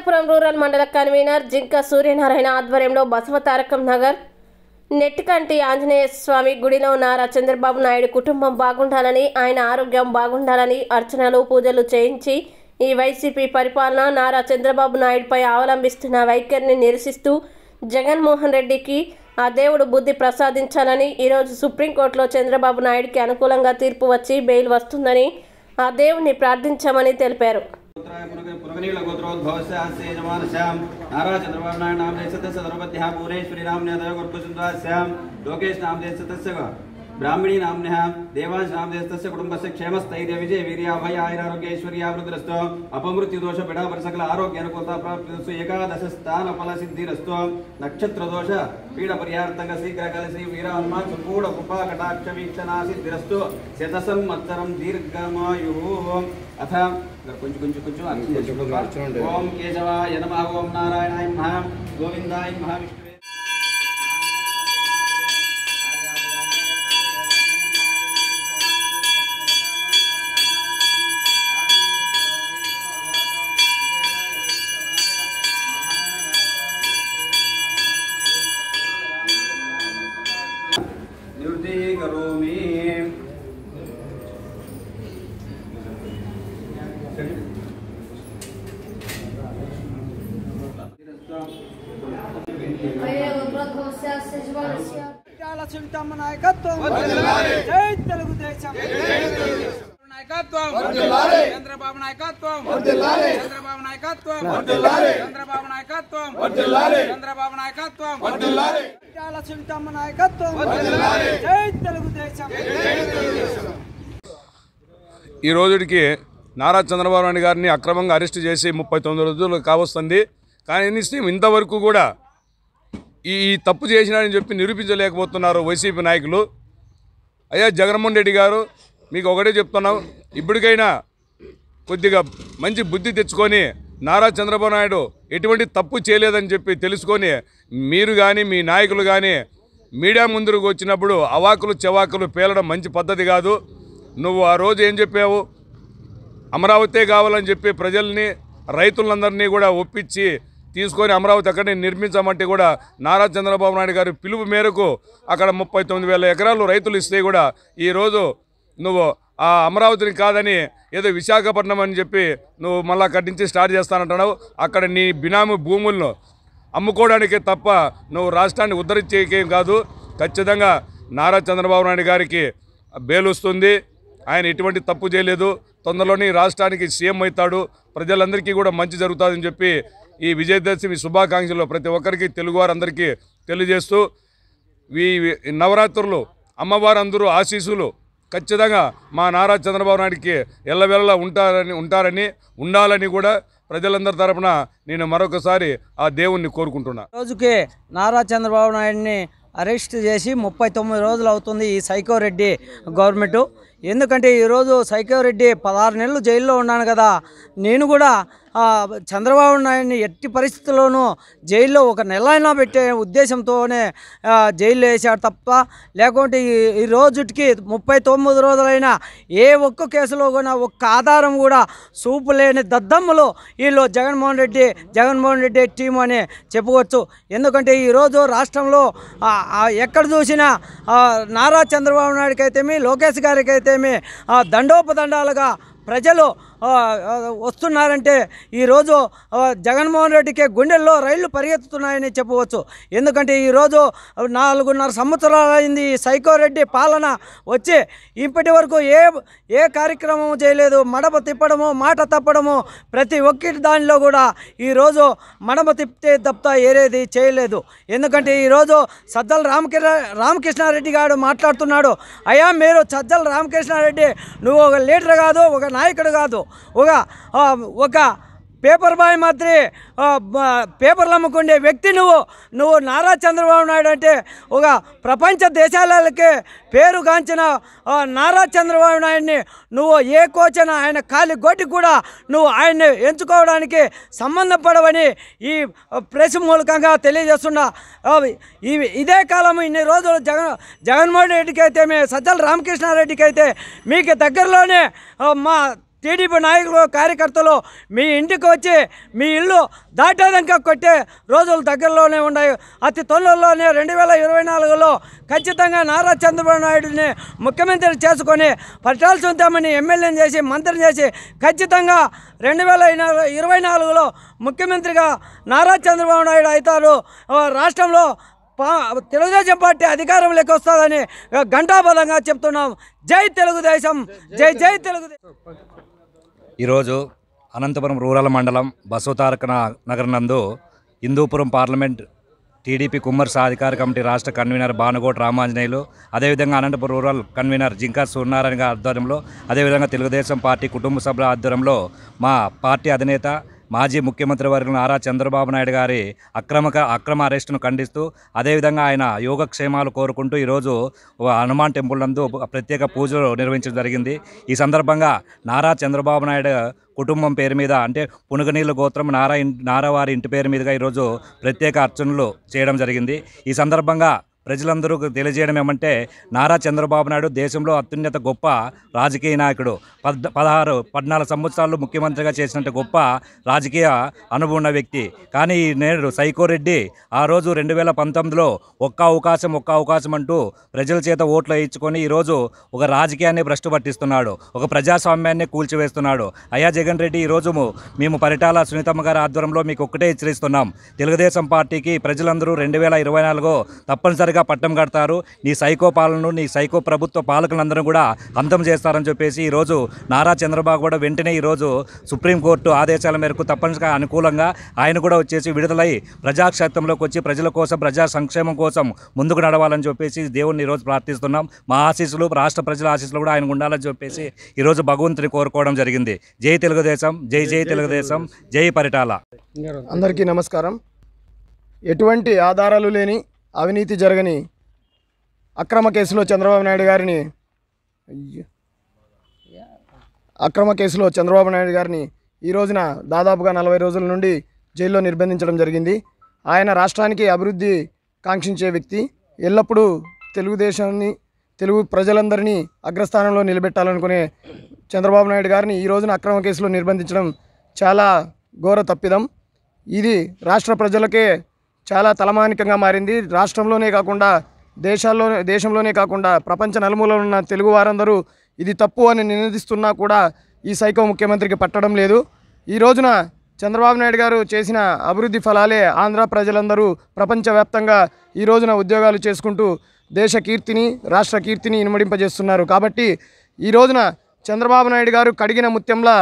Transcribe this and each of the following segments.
Anantapuram rural మండల convener జింక సూర్యనారాయణ ఆధ్వర్యంలో బసవతారకం నగర్ నెట్టికంటి ఆంజనేయ స్వామి గుడిలో నారా చంద్రబాబు నాయుడు కుటుంబం బాగుండాలని ఆయన ఆరోగ్యం బాగుండాలని అర్చనలు పూజలు చేయించి ఈ వైసీపీ పరిపాలన నారా చంద్రబాబు నాయుడుపై అవలంబిస్తున్న వైఖరిని నిరసిస్తూ జగన్మోహన్ రెడ్డికి ఆ దేవుడు బుద్ధి ప్రసాదించాలని ఈరోజు సుప్రీంకోర్టులో చంద్రబాబు నాయుడికి అనుకూలంగా తీర్పు వచ్చి బెయిల్ వస్తుందని ఆ దేవుణ్ణి ప్రార్థించామని తెలిపారు श्याम गोत्रोद्भवस्य अस्य यजमानस्यां नाराचन्द्रवर्णाय नाम देशतस्य सर्वपत्याः पूरे ब्राह्मणी नाम्नः देवाशनामदेस्तस्य कुटुम्बस्य क्षेमस्थैर्य विजय वीर्याभय आयुरारोग्यैश्वर्यावृद्धिरस्तु अपमृत्युदोष पिडापर सकल आरोग्यानुकूलता प्राप्तिरस्तु एकादशस्थानफलसिद्धिरस्तु नक्षत्रदोष पीडपर्यार्थक शीघ्रकल श्री वीरान्मान् सुपूढकृपाकटाक्षवीक्षणासिद्धिरस्तु शतसंवत्सरं दीर्घमायुः अथ కొంచెం కొంచెం కొంచెం ఓం కేశవాయ నమ ఓం నారాయణాయ మహా గోవిందాయ మహావిష్ణు ते करोमि లక్ష్మితమ్మ నాయకత్వం జై తెలుగుదేశం నాయకత్వం చంద్రబాబు నాయకత్వం చంద్రబాబు నాయకత్వం చంద్రబాబు నాయకత్వం చంద్రబాబు నాయకత్వం నాయకత్వం ఈ రోజుకి నారా చంద్రబాబు నాయుడు గారిని అక్రమంగా అరెస్ట్ చేసి ముప్పై తొమ్మిది రోజులు కావస్తుంది కానీ ఇంతవరకు కూడా ఈ తప్పు చేసినారని చెప్పి నిరూపించలేకపోతున్నారు వైసీపీ నాయకులు అయ్యా జగన్మోహన్ రెడ్డి గారు మీకు ఒకటే చెప్తున్నాం ఇప్పటికైనా కొద్దిగా మంచి బుద్ధి తెచ్చుకొని నారా చంద్రబాబు నాయుడు ఎటువంటి తప్పు చేయలేదని చెప్పి తెలుసుకొని మీరు కానీ మీ నాయకులు కానీ మీడియా ముందుకు వచ్చినప్పుడు అవాకులు చెవాకులు పేలడం మంచి పద్ధతి కాదు నువ్వు ఆ రోజు ఏం చెప్పావు అమరావతే కావాలని చెప్పి ప్రజల్ని రైతులందరినీ కూడా ఒప్పించి తీసుకొని అమరావతి అక్కడిని నిర్మించామంటే కూడా నారా చంద్రబాబు నాయుడు గారి పిలుపు మేరకు అక్కడ ముప్పై ఎకరాలు రైతులు ఇస్తే కూడా ఈరోజు నువ్వు ఆ అమరావతిని కాదని ఏదో విశాఖపట్నం అని చెప్పి నువ్వు మళ్ళీ అక్కడి నుంచి స్టార్ట్ చేస్తానంటున్నావు అక్కడ నీ బినామి భూములను అమ్ముకోవడానికి తప్ప నువ్వు రాష్ట్రాన్ని ఉద్ధరించేకేం కాదు ఖచ్చితంగా నారా చంద్రబాబు నాయుడు గారికి బేలుస్తుంది ఆయన ఎటువంటి తప్పు చేయలేదు తొందరలోనే రాష్ట్రానికి సీఎం అవుతాడు ప్రజలందరికీ కూడా మంచి జరుగుతుందని చెప్పి ఈ విజయదశమి శుభాకాంక్షలు ప్రతి ఒక్కరికి తెలుగువారందరికీ తెలియజేస్తూ ఈ నవరాత్రులు అమ్మవారందరూ ఆశీసులు ఖచ్చితంగా మా నారా చంద్రబాబు నాయుడికి ఎల్లవెల్ల ఉంటారని ఉంటారని ఉండాలని కూడా ప్రజలందరి తరఫున నేను మరొకసారి ఆ దేవుణ్ణి కోరుకుంటున్నా రోజుకి నారా చంద్రబాబు నాయుడిని అరెస్ట్ చేసి ముప్పై తొమ్మిది రోజులు అవుతుంది ఈ సైకో రెడ్డి గవర్నమెంటు ఎందుకంటే ఈరోజు సైకో రెడ్డి పదహారు నెలలు జైల్లో ఉన్నాను కదా నేను కూడా చంద్రబాబు నాయుడిని ఎట్టి పరిస్థితుల్లోనూ జైల్లో ఒక నెల అయినా పెట్టే ఉద్దేశంతోనే జైల్లో వేశాడు తప్ప లేకుంటే ఈ రోజుకి ముప్పై తొమ్మిది రోజులైన ఏ ఒక్క కేసులో కూడా ఒక్క ఆధారం కూడా చూపు లేని దద్దమ్మలు వీళ్ళు జగన్మోహన్ రెడ్డి జగన్మోహన్ రెడ్డి టీం అని చెప్పుకోవచ్చు ఎందుకంటే ఈరోజు రాష్ట్రంలో ఎక్కడ చూసినా నారా చంద్రబాబు నాయుడికైతేమి లోకేష్ గారికైతేమి దండోపదండాలుగా ప్రజలు వస్తున్నారంటే ఈరోజు జగన్మోహన్ రెడ్డికే గుండెల్లో రైళ్లు పరిగెత్తుతున్నాయని చెప్పవచ్చు ఎందుకంటే ఈరోజు నాలుగున్నర సంవత్సరాలైంది సైకోరెడ్డి పాలన వచ్చి ఇప్పటి వరకు ఏ ఏ కార్యక్రమం చేయలేదు మడమ తిప్పడము మాట తప్పడము ప్రతి ఒక్కటి దానిలో కూడా ఈరోజు మడమ తిప్పితే తప్ప ఏరేది చేయలేదు ఎందుకంటే ఈరోజు సజ్జల రామకృష్ణ రామకృష్ణారెడ్డి గారు మాట్లాడుతున్నాడు అయ్యా మీరు సజ్జల రామకృష్ణారెడ్డి నువ్వు ఒక లీడర్ కాదు ఒక నాయకుడు కాదు ఒక ఒక పేపర్ బాయ్ మాత్రి పేపర్లు అమ్ముకుండే వ్యక్తి నువ్వు నువ్వు నారా చంద్రబాబు నాయుడు అంటే ఒక ప్రపంచ దేశాలకే పేరుగాంచిన నారా చంద్రబాబు నాయుడిని నువ్వు ఏ కోచన ఆయన కాలి గోటి కూడా నువ్వు ఆయన్ని ఎంచుకోవడానికి సంబంధపడవని ఈ ప్రెస్ మూలకంగా తెలియజేస్తున్నా ఇదే కాలం ఇన్ని రోజులు జగన్ జగన్మోహన్ రెడ్డికి అయితే మీ సజ్జల రామకృష్ణారెడ్డికి అయితే మీకు దగ్గరలోనే మా టీడీపీ నాయకులు కార్యకర్తలు మీ ఇంటికి వచ్చి మీ ఇల్లు దాటేదాకా కొట్టే రోజులు దగ్గరలోనే ఉన్నాయి అతి త్వరలోనే రెండు వేల ఇరవై నాలుగులో ఖచ్చితంగా నారా చంద్రబాబు నాయుడిని ముఖ్యమంత్రి చేసుకొని పట్టాల్సి ఉంటామని ఎమ్మెల్యేని చేసి మంత్రిని చేసి ఖచ్చితంగా రెండు వేల ఇరవై నాలుగులో ముఖ్యమంత్రిగా నారా చంద్రబాబు నాయుడు అవుతారు రాష్ట్రంలో తెలుగుదేశం పార్టీ అధికారం వస్తుందని ఘంటాబలంగా చెప్తున్నాం జై తెలుగుదేశం జై జై తెలుగుదేశం ఈరోజు అనంతపురం రూరల్ మండలం బసవతారక నగర్ నందు హిందూపురం పార్లమెంట్ టీడీపీ కుమ్మర్ సాధికార కమిటీ రాష్ట్ర కన్వీనర్ భానుగోట్ రామాంజనేయులు అదేవిధంగా అనంతపురం రూరల్ కన్వీనర్ జింకా సూర్యనారాయణ గారి ఆధ్వర్యంలో అదేవిధంగా తెలుగుదేశం పార్టీ కుటుంబ సభ్యుల ఆధ్వర్యంలో మా పార్టీ అధినేత మాజీ ముఖ్యమంత్రి వర్గ నారా చంద్రబాబు నాయుడు గారి అక్రమక అక్రమ అరెస్టును ఖండిస్తూ అదేవిధంగా ఆయన యోగక్షేమాలు కోరుకుంటూ ఈరోజు హనుమాన్ టెంపుల్ నందు ప్రత్యేక పూజలు నిర్వహించడం జరిగింది ఈ సందర్భంగా నారా చంద్రబాబు నాయుడు కుటుంబం పేరు మీద అంటే పునుగనీళ్ళ గోత్రం నారా నారా వారి ఇంటి పేరు మీదుగా ఈరోజు ప్రత్యేక అర్చనలు చేయడం జరిగింది ఈ సందర్భంగా ప్రజలందరూ తెలియజేయడం ఏమంటే నారా చంద్రబాబు నాయుడు దేశంలో అత్యున్నత గొప్ప రాజకీయ నాయకుడు పద్ పదహారు పద్నాలుగు సంవత్సరాలు ముఖ్యమంత్రిగా చేసినట్టు గొప్ప రాజకీయ అనుభవం ఉన్న వ్యక్తి కానీ నేడు సైకోరెడ్డి ఆ రోజు రెండు వేల పంతొమ్మిదిలో ఒక్క అవకాశం ఒక్క అవకాశం అంటూ ప్రజల చేత ఓట్లు వేయించుకొని ఈరోజు ఒక రాజకీయాన్ని భ్రష్టు పట్టిస్తున్నాడు ఒక ప్రజాస్వామ్యాన్ని కూల్చివేస్తున్నాడు అయ్యా జగన్ రెడ్డి ఈరోజు మేము పరిటాల సునీతమ్మ గారి ఆధ్వర్యంలో మీకు ఒక్కటే హెచ్చరిస్తున్నాం తెలుగుదేశం పార్టీకి ప్రజలందరూ రెండు వేల ఇరవై నాలుగు తప్పనిసరి లీడర్గా పట్టం కడతారు నీ సైకో పాలనను నీ సైకో ప్రభుత్వ పాలకులందరూ కూడా అంతం చేస్తారని చెప్పేసి ఈరోజు నారా చంద్రబాబు కూడా వెంటనే ఈరోజు సుప్రీంకోర్టు ఆదేశాల మేరకు తప్పనిసరిగా అనుకూలంగా ఆయన కూడా వచ్చేసి విడుదలై ప్రజాక్షేత్రంలోకి వచ్చి ప్రజల కోసం ప్రజా సంక్షేమం కోసం ముందుకు నడవాలని చెప్పేసి దేవుణ్ణి ఈరోజు ప్రార్థిస్తున్నాం మా ఆశీస్సులు రాష్ట్ర ప్రజల ఆశీస్సులు కూడా ఆయనకు ఉండాలని చెప్పేసి ఈరోజు భగవంతుని కోరుకోవడం జరిగింది జై తెలుగుదేశం జై జై తెలుగుదేశం జై పరిటాల అందరికీ నమస్కారం ఎటువంటి ఆధారాలు లేని అవినీతి జరగని అక్రమ కేసులో చంద్రబాబు నాయుడు గారిని అక్రమ కేసులో చంద్రబాబు నాయుడు గారిని ఈ రోజున దాదాపుగా నలభై రోజుల నుండి జైల్లో నిర్బంధించడం జరిగింది ఆయన రాష్ట్రానికి అభివృద్ధి కాంక్షించే వ్యక్తి ఎల్లప్పుడూ తెలుగుదేశాన్ని తెలుగు ప్రజలందరినీ అగ్రస్థానంలో నిలబెట్టాలనుకునే చంద్రబాబు నాయుడు గారిని ఈ రోజున అక్రమ కేసులో నిర్బంధించడం చాలా ఘోర తప్పిదం ఇది రాష్ట్ర ప్రజలకే చాలా తలమానికంగా మారింది రాష్ట్రంలోనే కాకుండా దేశాల్లో దేశంలోనే కాకుండా ప్రపంచ నలుమూలలో ఉన్న తెలుగు వారందరూ ఇది తప్పు అని నినదిస్తున్నా కూడా ఈ సైకో ముఖ్యమంత్రికి పట్టడం లేదు ఈ రోజున చంద్రబాబు నాయుడు గారు చేసిన అభివృద్ధి ఫలాలే ఆంధ్ర ప్రజలందరూ ప్రపంచవ్యాప్తంగా ఈ రోజున ఉద్యోగాలు చేసుకుంటూ దేశ కీర్తిని రాష్ట్ర కీర్తిని ఇనుమడింపజేస్తున్నారు కాబట్టి ఈ రోజున చంద్రబాబు నాయుడు గారు కడిగిన ముత్యంలా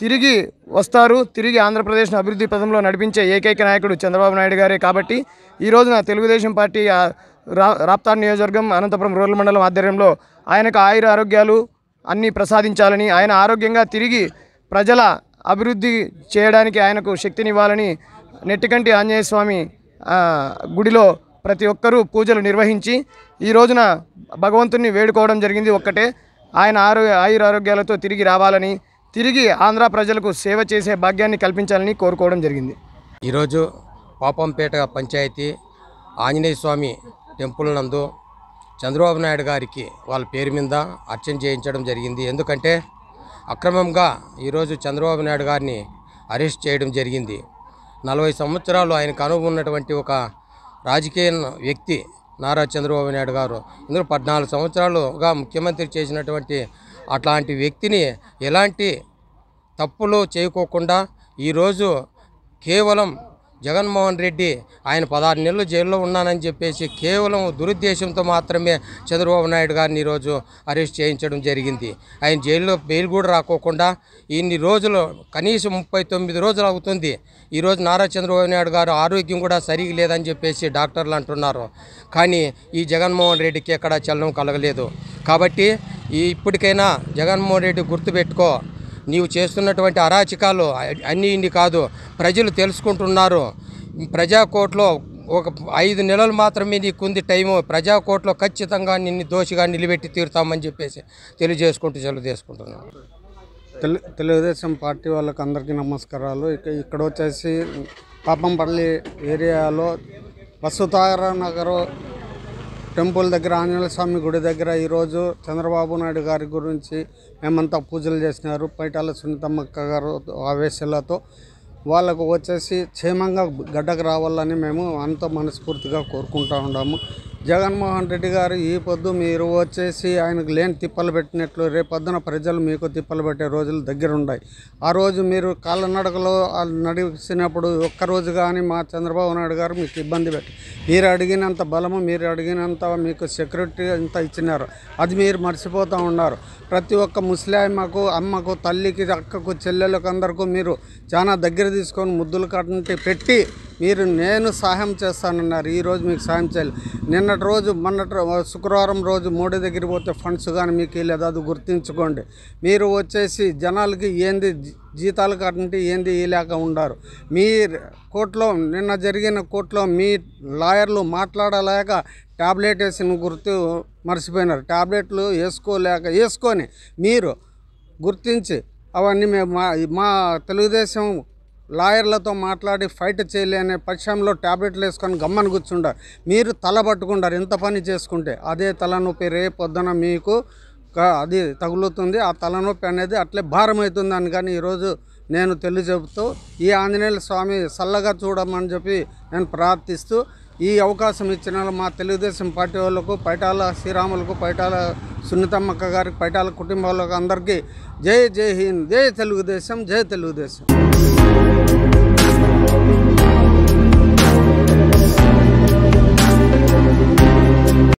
తిరిగి వస్తారు తిరిగి ఆంధ్రప్రదేశ్ను అభివృద్ధి పదంలో నడిపించే ఏకైక నాయకుడు చంద్రబాబు నాయుడు గారే కాబట్టి ఈ రోజున తెలుగుదేశం పార్టీ రాప్తాడ్ నియోజకవర్గం అనంతపురం రూరల్ మండలం ఆధ్వర్యంలో ఆయనకు ఆయుర ఆరోగ్యాలు అన్నీ ప్రసాదించాలని ఆయన ఆరోగ్యంగా తిరిగి ప్రజల అభివృద్ధి చేయడానికి ఆయనకు శక్తినివ్వాలని నెట్టికంటి ఆంజనేయ స్వామి గుడిలో ప్రతి ఒక్కరూ పూజలు నిర్వహించి ఈ రోజున భగవంతుని వేడుకోవడం జరిగింది ఒక్కటే ఆయన ఆరో ఆయుర ఆరోగ్యాలతో తిరిగి రావాలని తిరిగి ఆంధ్ర ప్రజలకు సేవ చేసే భాగ్యాన్ని కల్పించాలని కోరుకోవడం జరిగింది ఈరోజు పాపంపేట పంచాయతీ ఆంజనేయ స్వామి టెంపుల్ నందు చంద్రబాబు నాయుడు గారికి వాళ్ళ పేరు మీద అర్చన చేయించడం జరిగింది ఎందుకంటే అక్రమంగా ఈరోజు చంద్రబాబు నాయుడు గారిని అరెస్ట్ చేయడం జరిగింది నలభై సంవత్సరాలు ఆయనకు అనుభవం ఉన్నటువంటి ఒక రాజకీయ వ్యక్తి నారా చంద్రబాబు నాయుడు గారు ఇందులో పద్నాలుగు సంవత్సరాలుగా ముఖ్యమంత్రి చేసినటువంటి అట్లాంటి వ్యక్తిని ఎలాంటి తప్పులు చేయకోకుండా ఈరోజు కేవలం జగన్మోహన్ రెడ్డి ఆయన పదహారు నెలలు జైల్లో ఉన్నానని చెప్పేసి కేవలం దురుద్దేశంతో మాత్రమే చంద్రబాబు నాయుడు గారిని ఈరోజు అరెస్ట్ చేయించడం జరిగింది ఆయన జైల్లో బెయిల్ కూడా రాకోకుండా ఇన్ని రోజులు కనీసం ముప్పై తొమ్మిది రోజులు అవుతుంది ఈరోజు నారా చంద్రబాబు నాయుడు గారు ఆరోగ్యం కూడా సరిగా లేదని చెప్పేసి డాక్టర్లు అంటున్నారు కానీ ఈ జగన్మోహన్ రెడ్డికి ఎక్కడా చలనం కలగలేదు కాబట్టి ఈ ఇప్పటికైనా జగన్మోహన్ రెడ్డి గుర్తుపెట్టుకో నీవు చేస్తున్నటువంటి అరాచకాలు అన్ని ఇన్ని కాదు ప్రజలు తెలుసుకుంటున్నారు ప్రజాకోట్లో ఒక ఐదు నెలలు మాత్రమే నీకుంది టైము ప్రజాకోట్లో ఖచ్చితంగా నిన్ను దోషిగా నిలబెట్టి తీరుతామని చెప్పేసి తెలియజేసుకుంటూ సెలవు తీసుకుంటున్నాను తెలు తెలుగుదేశం పార్టీ వాళ్ళకి అందరికీ నమస్కారాలు ఇక ఇక్కడ వచ్చేసి పాపంపల్లి ఏరియాలో వసుతార నగరం టెంపుల్ దగ్గర ఆంజనేయ స్వామి గుడి దగ్గర ఈరోజు చంద్రబాబు నాయుడు గారి గురించి మేమంతా పూజలు చేసినారు పైటాల సున్నితమ్మక్క గారు ఆవేశాలతో వాళ్ళకు వచ్చేసి క్షేమంగా గడ్డకు రావాలని మేము అంత మనస్ఫూర్తిగా కోరుకుంటా ఉన్నాము జగన్మోహన్ రెడ్డి గారు ఈ పొద్దు మీరు వచ్చేసి ఆయనకు లేని తిప్పలు పెట్టినట్లు రేపొద్దున ప్రజలు మీకు తిప్పలు పెట్టే రోజులు దగ్గర ఉన్నాయి ఆ రోజు మీరు కాళ్ళనడకలో నడిచినప్పుడు ఒక్కరోజు కానీ మా చంద్రబాబు నాయుడు గారు మీకు ఇబ్బంది పెట్టి మీరు అడిగినంత బలము మీరు అడిగినంత మీకు సెక్యూరిటీ అంత ఇచ్చినారు అది మీరు మర్చిపోతూ ఉన్నారు ప్రతి ఒక్క ముస్లాయమ్మకు అమ్మకు తల్లికి అక్కకు చెల్లెలకు అందరికీ మీరు చాలా దగ్గర తీసుకొని ముద్దులు కట్టి పెట్టి మీరు నేను సహాయం చేస్తానన్నారు ఈరోజు మీకు సాయం చేయాలి నిన్నటి రోజు మొన్నటి శుక్రవారం రోజు మోడీ దగ్గర పోతే ఫండ్స్ కానీ మీకు వెళ్ళదు అది గుర్తించుకోండి మీరు వచ్చేసి జనాలకి ఏంది జీతాలు కట్టి ఏంది లేక ఉండారు మీ కోర్టులో నిన్న జరిగిన కోర్టులో మీ లాయర్లు మాట్లాడలేక ట్యాబ్లెట్ వేసిన గుర్తు మర్చిపోయినారు ట్యాబ్లెట్లు వేసుకోలేక వేసుకొని మీరు గుర్తించి అవన్నీ మేము మా మా తెలుగుదేశం లాయర్లతో మాట్లాడి ఫైట్ చేయలేని పక్షంలో ట్యాబ్లెట్లు వేసుకొని గమ్మని కూర్చుండారు మీరు తల పట్టుకుంటారు ఎంత పని చేసుకుంటే అదే తలనొప్పి రేపు పొద్దున మీకు అది తగులుతుంది ఆ తలనొప్పి అనేది అట్లే భారం అవుతుంది అని కానీ ఈరోజు నేను తెలియజెబుతూ ఈ ఆంజనేయుల స్వామి చల్లగా చూడమని చెప్పి నేను ప్రార్థిస్తూ ఈ అవకాశం ఇచ్చిన మా తెలుగుదేశం పార్టీ వాళ్ళకు పైటాల శ్రీరాములకు పైటాల సున్నితమ్మక్క గారికి పైటాల కుటుంబాలకు అందరికీ జై జై హింద్ జై తెలుగుదేశం జై తెలుగుదేశం